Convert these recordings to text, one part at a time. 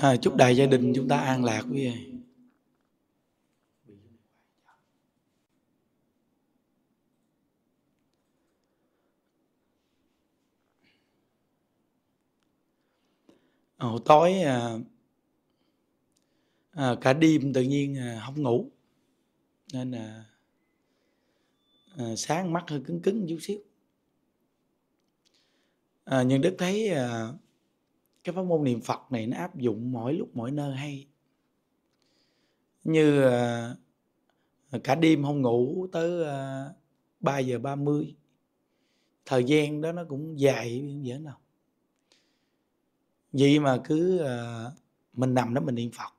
à, chúc đại gia đình chúng ta an lạc quý vị hồi tối à, à, cả đêm tự nhiên à, không ngủ nên là à, sáng mắt hơi cứng cứng chút xíu à, nhưng đức thấy à, cái pháp môn niệm phật này nó áp dụng mỗi lúc mỗi nơi hay như à, cả đêm không ngủ tới 3 à, giờ 30 thời gian đó nó cũng dài không dễ nào vậy mà cứ à, mình nằm đó mình niệm phật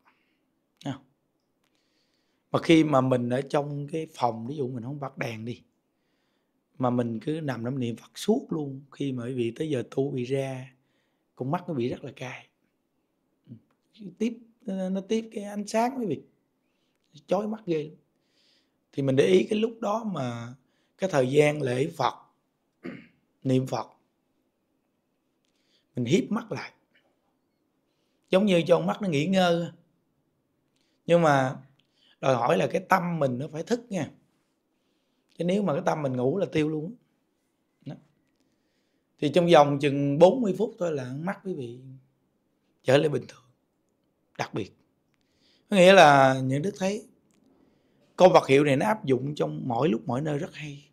mà khi mà mình ở trong cái phòng ví dụ mình không bật đèn đi mà mình cứ nằm đó mình niệm phật suốt luôn khi mà quý vị tới giờ tu bị ra con mắt nó bị rất là cay tiếp nó tiếp cái ánh sáng quý vị chói mắt ghê lắm. thì mình để ý cái lúc đó mà cái thời gian lễ phật niệm phật mình hiếp mắt lại giống như cho con mắt nó nghỉ ngơi nhưng mà đòi hỏi là cái tâm mình nó phải thức nha chứ nếu mà cái tâm mình ngủ là tiêu luôn thì trong vòng chừng 40 phút thôi là mắt quý vị trở lại bình thường đặc biệt có nghĩa là những đức thấy câu vật hiệu này nó áp dụng trong mỗi lúc mỗi nơi rất hay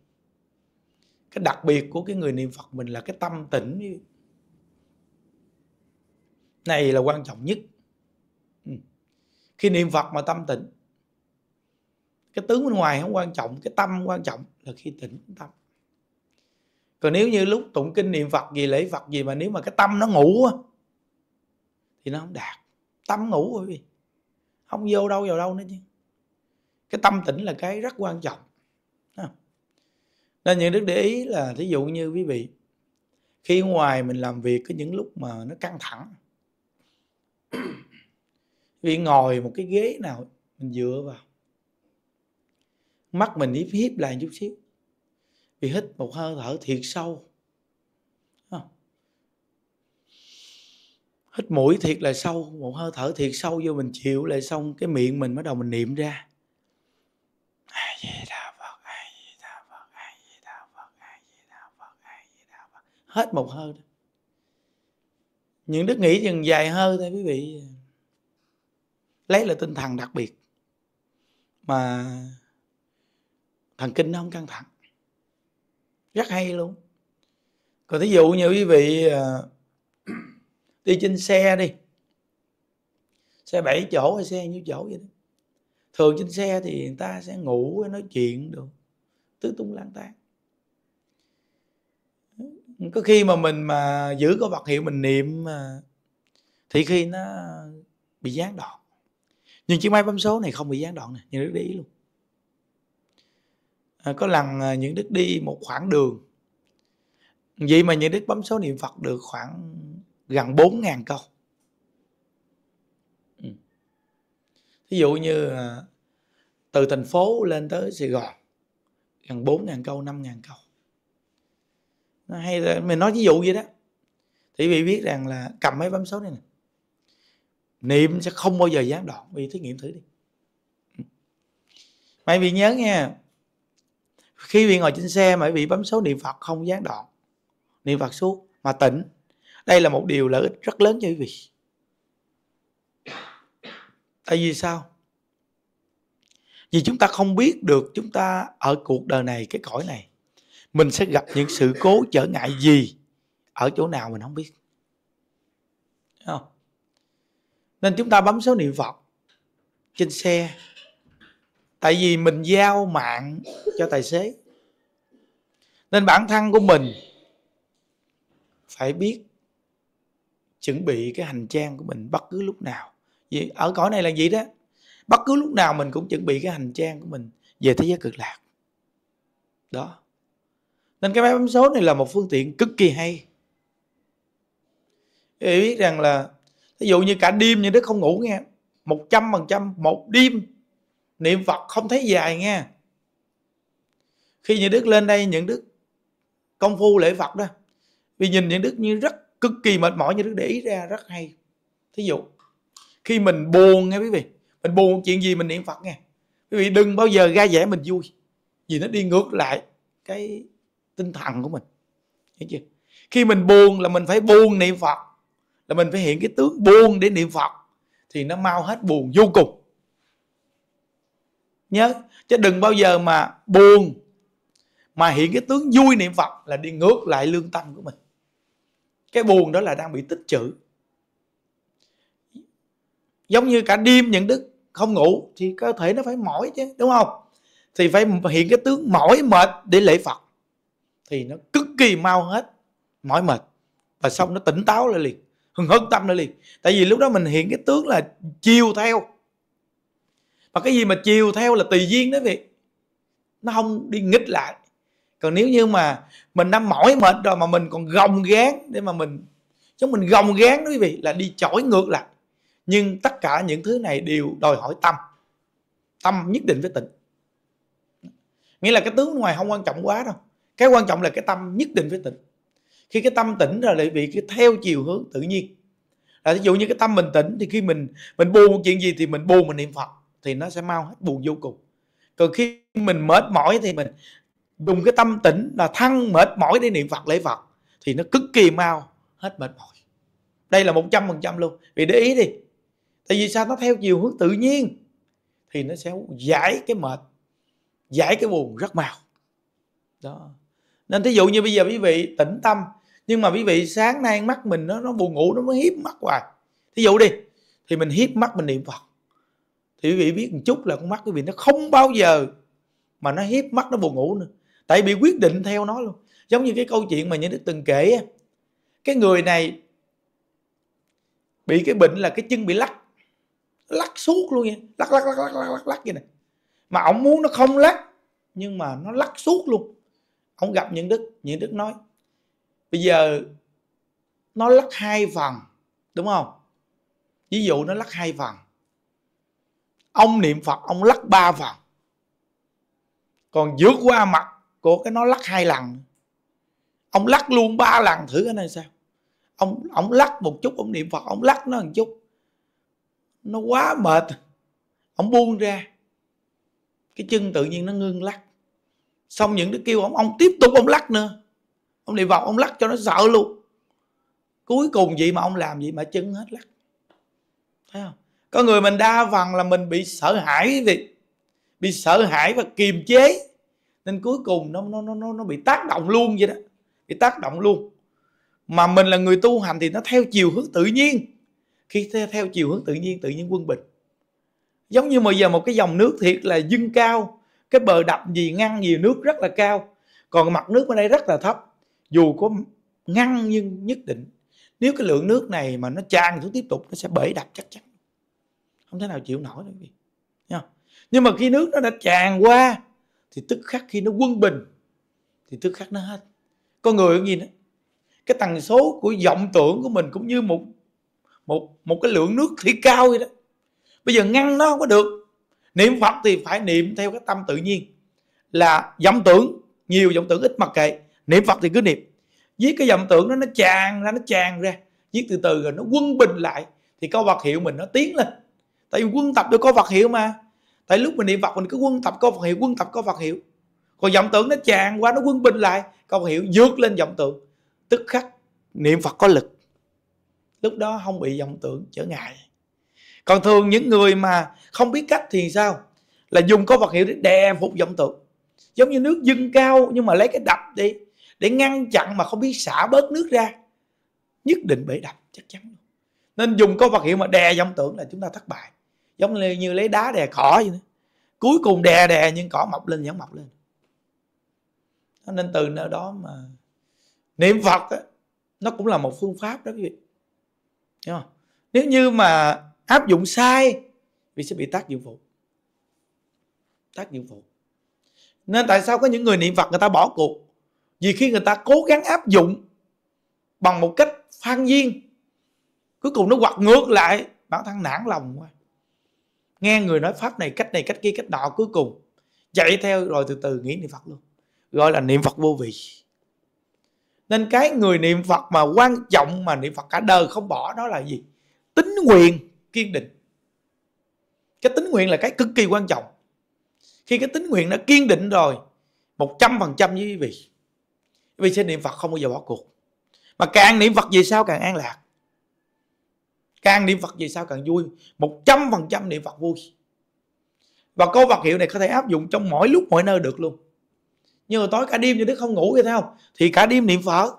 cái đặc biệt của cái người niệm phật mình là cái tâm tỉnh này là quan trọng nhất ừ. khi niệm phật mà tâm tỉnh cái tướng bên ngoài không quan trọng cái tâm quan trọng là khi tỉnh tâm còn nếu như lúc tụng kinh niệm phật gì lễ phật gì mà nếu mà cái tâm nó ngủ á thì nó không đạt tâm ngủ quý vị không vô đâu vào đâu nữa chứ cái tâm tĩnh là cái rất quan trọng nên những đức để ý là thí dụ như quý vị khi ngoài mình làm việc có những lúc mà nó căng thẳng vì ngồi một cái ghế nào mình dựa vào mắt mình híp híp lại chút xíu vì hít một hơi thở thiệt sâu hít mũi thiệt là sâu một hơi thở thiệt sâu vô mình chịu lại xong cái miệng mình bắt đầu mình niệm ra hết một hơi đó những đức nghĩ chừng dài hơi thôi quý vị lấy là tinh thần đặc biệt mà thần kinh nó không căng thẳng rất hay luôn còn thí dụ như quý vị à, đi trên xe đi xe 7 chỗ hay xe nhiêu chỗ vậy đó thường trên xe thì người ta sẽ ngủ nói chuyện được tứ tung lang tan có khi mà mình mà giữ có vật hiệu mình niệm à, thì khi nó bị gián đoạn nhưng chiếc máy bấm số này không bị gián đoạn nè nhìn để ý luôn À, có lần à, những đức đi một khoảng đường vậy mà những đức bấm số niệm phật được khoảng gần 4.000 câu ừ. thí dụ như à, từ thành phố lên tới sài gòn gần 4.000 câu 5.000 câu hay là mình nói ví dụ vậy đó thì vị biết rằng là cầm mấy bấm số này nè niệm sẽ không bao giờ gián đoạn vì thí nghiệm thử đi ừ. mày bị nhớ nha khi vị ngồi trên xe mà vị bấm số niệm phật không gián đoạn niệm phật suốt mà tỉnh đây là một điều lợi ích rất lớn cho quý vị tại vì sao vì chúng ta không biết được chúng ta ở cuộc đời này cái cõi này mình sẽ gặp những sự cố trở ngại gì ở chỗ nào mình không biết không? nên chúng ta bấm số niệm phật trên xe tại vì mình giao mạng cho tài xế nên bản thân của mình phải biết chuẩn bị cái hành trang của mình bất cứ lúc nào vì ở cõi này là gì đó bất cứ lúc nào mình cũng chuẩn bị cái hành trang của mình về thế giới cực lạc đó nên cái máy bấm số này là một phương tiện cực kỳ hay để biết rằng là ví dụ như cả đêm như đức không ngủ nghe một trăm phần trăm một đêm niệm phật không thấy dài nghe khi những đức lên đây những đức công phu lễ phật đó vì nhìn những đức như rất cực kỳ mệt mỏi như đức để ý ra rất hay thí dụ khi mình buồn nghe quý vị mình buồn chuyện gì mình niệm phật nghe quý vị đừng bao giờ ra vẻ mình vui vì nó đi ngược lại cái tinh thần của mình hiểu chưa khi mình buồn là mình phải buồn niệm phật là mình phải hiện cái tướng buồn để niệm phật thì nó mau hết buồn vô cùng nhớ chứ đừng bao giờ mà buồn mà hiện cái tướng vui niệm phật là đi ngược lại lương tâm của mình cái buồn đó là đang bị tích trữ giống như cả đêm những đức không ngủ thì cơ thể nó phải mỏi chứ đúng không thì phải hiện cái tướng mỏi mệt để lễ phật thì nó cực kỳ mau hết mỏi mệt và xong nó tỉnh táo lại liền hưng hớn tâm lại liền tại vì lúc đó mình hiện cái tướng là chiều theo mà cái gì mà chiều theo là tùy duyên đó vị nó không đi nghịch lại còn nếu như mà mình đã mỏi mệt rồi mà mình còn gồng gán để mà mình chúng mình gồng gán đó quý vị là đi chổi ngược lại nhưng tất cả những thứ này đều đòi hỏi tâm tâm nhất định với tịnh nghĩa là cái tướng ngoài không quan trọng quá đâu cái quan trọng là cái tâm nhất định với tịnh khi cái tâm tỉnh rồi lại bị cái theo chiều hướng tự nhiên là ví dụ như cái tâm mình tỉnh thì khi mình mình buồn chuyện gì thì mình buồn mình niệm phật thì nó sẽ mau hết buồn vô cùng còn khi mình mệt mỏi thì mình dùng cái tâm tĩnh là thăng mệt mỏi để niệm phật lễ phật thì nó cực kỳ mau hết mệt mỏi đây là 100% luôn vì để ý đi tại vì sao nó theo chiều hướng tự nhiên thì nó sẽ giải cái mệt giải cái buồn rất mau đó nên thí dụ như bây giờ quý vị tĩnh tâm nhưng mà quý vị sáng nay mắt mình nó nó buồn ngủ nó mới hiếp mắt hoài thí dụ đi thì mình hiếp mắt mình niệm phật thì quý vị biết một chút là con mắt quý vị nó không bao giờ mà nó hiếp mắt nó buồn ngủ nữa tại bị quyết định theo nó luôn giống như cái câu chuyện mà những đức từng kể cái người này bị cái bệnh là cái chân bị lắc lắc suốt luôn nha lắc lắc lắc lắc lắc lắc lắc như này mà ông muốn nó không lắc nhưng mà nó lắc suốt luôn ông gặp những đức những đức nói bây giờ nó lắc hai phần đúng không ví dụ nó lắc hai phần ông niệm phật ông lắc ba vòng còn vượt qua mặt của cái nó lắc hai lần ông lắc luôn ba lần thử cái này sao ông ông lắc một chút ông niệm phật ông lắc nó một chút nó quá mệt ông buông ra cái chân tự nhiên nó ngưng lắc xong những đứa kêu ông ông tiếp tục ông lắc nữa ông niệm phật ông lắc cho nó sợ luôn cuối cùng gì mà ông làm gì mà chân hết lắc thấy không có người mình đa phần là mình bị sợ hãi vì bị sợ hãi và kiềm chế nên cuối cùng nó nó nó nó bị tác động luôn vậy đó bị tác động luôn mà mình là người tu hành thì nó theo chiều hướng tự nhiên khi theo, theo chiều hướng tự nhiên tự nhiên quân bình giống như bây giờ một cái dòng nước thiệt là dâng cao cái bờ đập gì ngăn gì nước rất là cao còn mặt nước ở đây rất là thấp dù có ngăn nhưng nhất định nếu cái lượng nước này mà nó tràn xuống tiếp tục nó sẽ bể đập chắc chắn không thể nào chịu nổi đâu gì, vị nhưng mà khi nước nó đã tràn qua thì tức khắc khi nó quân bình thì tức khắc nó hết con người cái gì nữa cái tần số của vọng tưởng của mình cũng như một một một cái lượng nước thì cao vậy đó bây giờ ngăn nó không có được niệm phật thì phải niệm theo cái tâm tự nhiên là vọng tưởng nhiều vọng tưởng ít mặc kệ niệm phật thì cứ niệm viết cái vọng tưởng nó nó tràn ra nó tràn ra viết từ từ rồi nó quân bình lại thì câu vật hiệu mình nó tiến lên tại vì quân tập được có vật hiệu mà tại lúc mình niệm phật mình cứ quân tập có vật hiệu quân tập có vật hiệu còn vọng tưởng nó tràn qua nó quân bình lại có hiệu dược lên vọng tưởng tức khắc niệm phật có lực lúc đó không bị vọng tưởng trở ngại còn thường những người mà không biết cách thì sao là dùng có vật hiệu để đè phục vọng tưởng giống như nước dâng cao nhưng mà lấy cái đập đi để ngăn chặn mà không biết xả bớt nước ra nhất định bị đập chắc chắn nên dùng có vật hiệu mà đè vọng tưởng là chúng ta thất bại giống như lấy đá đè cỏ vậy đó. cuối cùng đè đè nhưng cỏ mọc lên vẫn mọc lên nên từ nơi đó mà niệm phật á, nó cũng là một phương pháp đó quý vị nếu như mà áp dụng sai vì sẽ bị tác dụng phụ tác dụng phụ nên tại sao có những người niệm phật người ta bỏ cuộc vì khi người ta cố gắng áp dụng bằng một cách phan duyên cuối cùng nó quật ngược lại bản thân nản lòng quá nghe người nói pháp này cách này cách kia cách đó cuối cùng chạy theo rồi từ từ nghĩ niệm phật luôn gọi là niệm phật vô vị nên cái người niệm phật mà quan trọng mà niệm phật cả đời không bỏ đó là gì tính nguyện kiên định cái tính nguyện là cái cực kỳ quan trọng khi cái tính nguyện đã kiên định rồi một trăm phần trăm với quý vị vì sẽ niệm phật không bao giờ bỏ cuộc mà càng niệm phật về sao càng an lạc càng niệm phật về sao càng vui một trăm phần trăm niệm phật vui và câu vật hiệu này có thể áp dụng trong mỗi lúc mọi nơi được luôn nhưng mà tối cả đêm như đức không ngủ vậy thấy không thì cả đêm niệm phật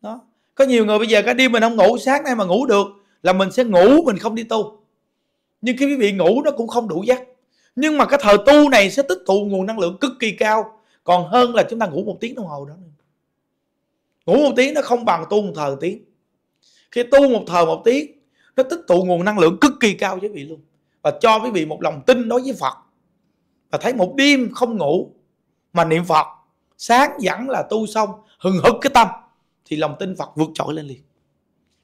đó có nhiều người bây giờ cả đêm mình không ngủ sáng nay mà ngủ được là mình sẽ ngủ mình không đi tu nhưng khi quý vị ngủ nó cũng không đủ giấc nhưng mà cái thời tu này sẽ tích tụ nguồn năng lượng cực kỳ cao còn hơn là chúng ta ngủ một tiếng đồng hồ đó ngủ một tiếng nó không bằng tu một thời một tiếng khi tu một thời một tiếng nó tích tụ nguồn năng lượng cực kỳ cao với vị luôn và cho quý vị một lòng tin đối với Phật và thấy một đêm không ngủ mà niệm Phật sáng dẫn là tu xong hừng hực cái tâm thì lòng tin Phật vượt trội lên liền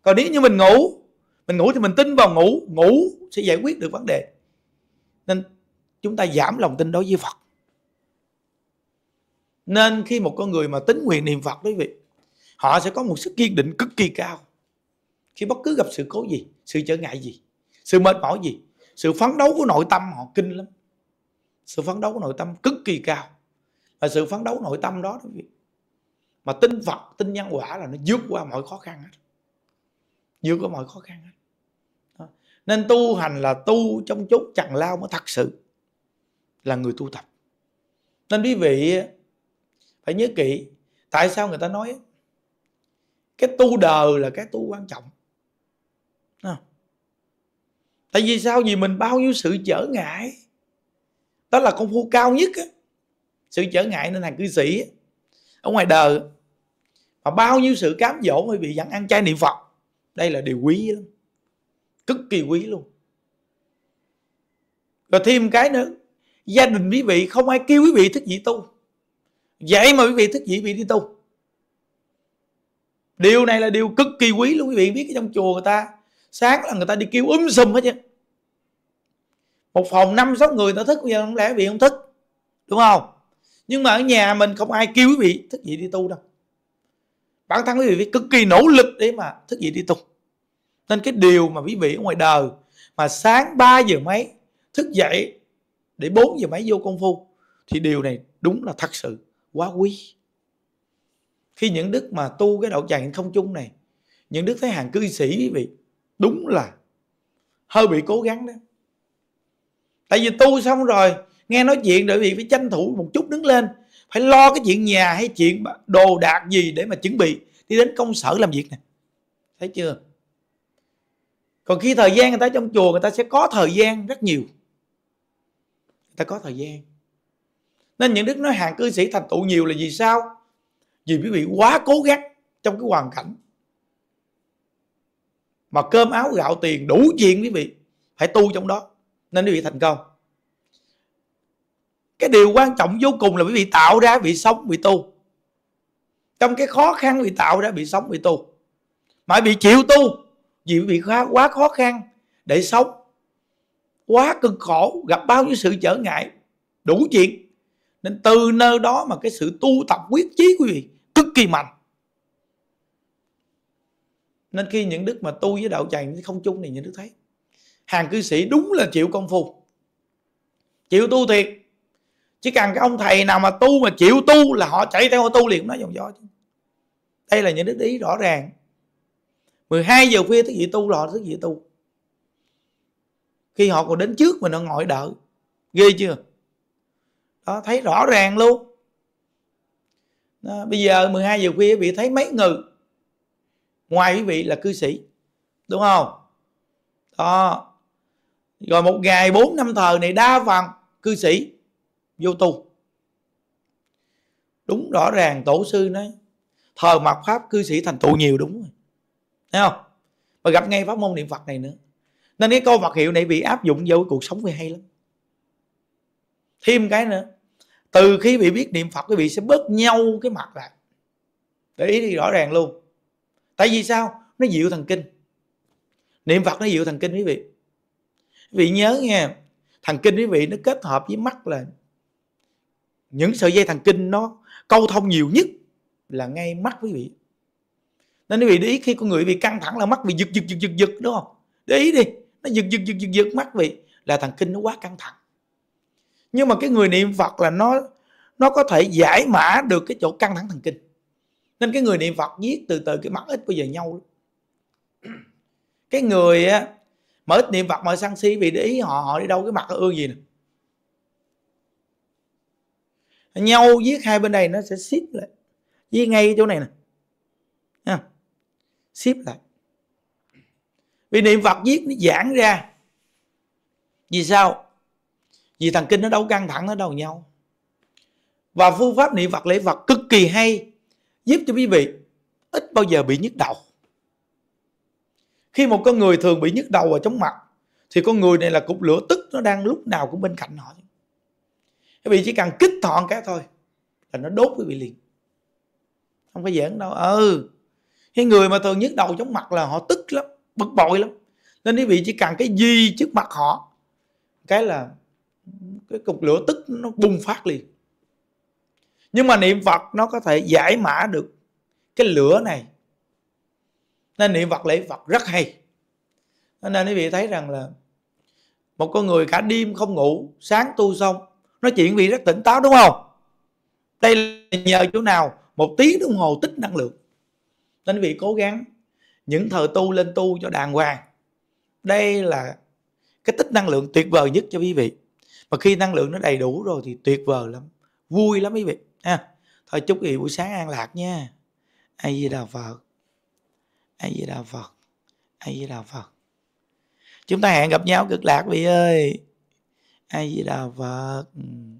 còn nếu như mình ngủ mình ngủ thì mình tin vào ngủ ngủ sẽ giải quyết được vấn đề nên chúng ta giảm lòng tin đối với Phật nên khi một con người mà tính nguyện niệm Phật với vị họ sẽ có một sức kiên định cực kỳ cao khi bất cứ gặp sự cố gì sự trở ngại gì sự mệt mỏi gì sự phấn đấu của nội tâm họ kinh lắm sự phấn đấu của nội tâm cực kỳ cao và sự phấn đấu nội tâm đó mà tin phật tin nhân quả là nó vượt qua mọi khó khăn hết vượt qua mọi khó khăn hết nên tu hành là tu trong chốt chằn lao mới thật sự là người tu tập nên quý vị phải nhớ kỹ tại sao người ta nói cái tu đời là cái tu quan trọng tại vì sao vì mình bao nhiêu sự trở ngại đó là công phu cao nhất sự trở ngại nên thằng cư sĩ ở ngoài đời mà bao nhiêu sự cám dỗ mới bị dẫn ăn chay niệm phật đây là điều quý lắm cực kỳ quý luôn rồi thêm cái nữa gia đình quý vị không ai kêu quý vị thức dị tu vậy mà quý vị thức dị vị đi tu điều này là điều cực kỳ quý luôn quý vị biết trong chùa người ta sáng là người ta đi kêu um sùm hết chứ một phòng năm sáu người ta thức bây giờ không lẽ bị không thức đúng không nhưng mà ở nhà mình không ai kêu quý vị thức gì đi tu đâu bản thân quý vị phải cực kỳ nỗ lực để mà thức gì đi tu nên cái điều mà quý vị ở ngoài đời mà sáng 3 giờ mấy thức dậy để 4 giờ mấy vô công phu thì điều này đúng là thật sự quá quý khi những đức mà tu cái đạo tràng không chung này những đức thấy hàng cư sĩ quý vị đúng là hơi bị cố gắng đó tại vì tu xong rồi nghe nói chuyện rồi vì phải tranh thủ một chút đứng lên phải lo cái chuyện nhà hay chuyện đồ đạc gì để mà chuẩn bị đi đến công sở làm việc nè thấy chưa còn khi thời gian người ta trong chùa người ta sẽ có thời gian rất nhiều người ta có thời gian nên những đức nói hàng cư sĩ thành tựu nhiều là vì sao vì quý vị quá cố gắng trong cái hoàn cảnh mà cơm áo gạo tiền đủ chuyện quý vị phải tu trong đó nên quý vị thành công cái điều quan trọng vô cùng là quý vị tạo ra bị sống bị tu trong cái khó khăn bị tạo ra bị sống bị tu mà bị chịu tu vì bị quá, quá khó khăn để sống quá cực khổ gặp bao nhiêu sự trở ngại đủ chuyện nên từ nơi đó mà cái sự tu tập quyết chí quý vị cực kỳ mạnh nên khi những đức mà tu với đạo tràng không chung thì những đức thấy hàng cư sĩ đúng là chịu công phu chịu tu thiệt chỉ cần cái ông thầy nào mà tu mà chịu tu là họ chạy theo họ tu liền nói dòng gió chứ đây là những đức ý rõ ràng 12 giờ khuya thức dậy tu là họ thức dậy tu khi họ còn đến trước mình nó ngồi đợi ghê chưa đó thấy rõ ràng luôn đó, bây giờ 12 giờ khuya bị thấy mấy người ngoài quý vị là cư sĩ đúng không đó rồi một ngày bốn năm thờ này đa phần cư sĩ vô tu đúng rõ ràng tổ sư nói thờ mặt pháp cư sĩ thành tụ nhiều đúng rồi thấy không mà gặp ngay pháp môn niệm phật này nữa nên cái câu vật hiệu này bị áp dụng vô cuộc sống thì hay lắm thêm cái nữa từ khi bị biết niệm phật quý vị sẽ bớt nhau cái mặt lại để ý đi rõ ràng luôn tại vì sao nó dịu thần kinh niệm phật nó dịu thần kinh quý vị quý vị nhớ nghe thần kinh quý vị nó kết hợp với mắt là những sợi dây thần kinh nó câu thông nhiều nhất là ngay mắt quý vị nên quý vị để ý khi con người bị căng thẳng là mắt bị giật giật giật giật giật đúng không để ý đi nó giật giật giật giật giật mắt vị là thần kinh nó quá căng thẳng nhưng mà cái người niệm phật là nó nó có thể giải mã được cái chỗ căng thẳng thần kinh nên cái người niệm phật giết từ từ cái mắt ít bây giờ nhau cái người á mà ít niệm phật mà sân si vì để ý họ họ đi đâu cái mặt ưa gì nè nhau giết hai bên này nó sẽ xếp lại giết ngay chỗ này nè à, xếp lại vì niệm phật giết nó giãn ra vì sao vì thần kinh nó đâu căng thẳng nó đầu nhau và phương pháp niệm phật lễ phật cực kỳ hay giúp cho quý vị ít bao giờ bị nhức đầu khi một con người thường bị nhức đầu ở trong mặt thì con người này là cục lửa tức nó đang lúc nào cũng bên cạnh họ quý vị chỉ cần kích thọn cái thôi là nó đốt quý vị liền không phải giỡn đâu ừ cái người mà thường nhức đầu trong mặt là họ tức lắm bực bội lắm nên quý vị chỉ cần cái gì trước mặt họ cái là cái cục lửa tức nó bùng phát liền nhưng mà niệm phật nó có thể giải mã được cái lửa này nên niệm phật lễ phật rất hay nên quý vị thấy rằng là một con người cả đêm không ngủ sáng tu xong nó chuyện vị rất tỉnh táo đúng không đây là nhờ chỗ nào một tiếng đồng hồ tích năng lượng nên quý vị cố gắng những thờ tu lên tu cho đàng hoàng đây là cái tích năng lượng tuyệt vời nhất cho quý vị mà khi năng lượng nó đầy đủ rồi thì tuyệt vời lắm vui lắm quý vị ha thôi chúc gì buổi sáng an lạc nha ai di đà phật ai di đà phật ai di đà phật chúng ta hẹn gặp nhau cực lạc vị ơi ai di đà phật ừ.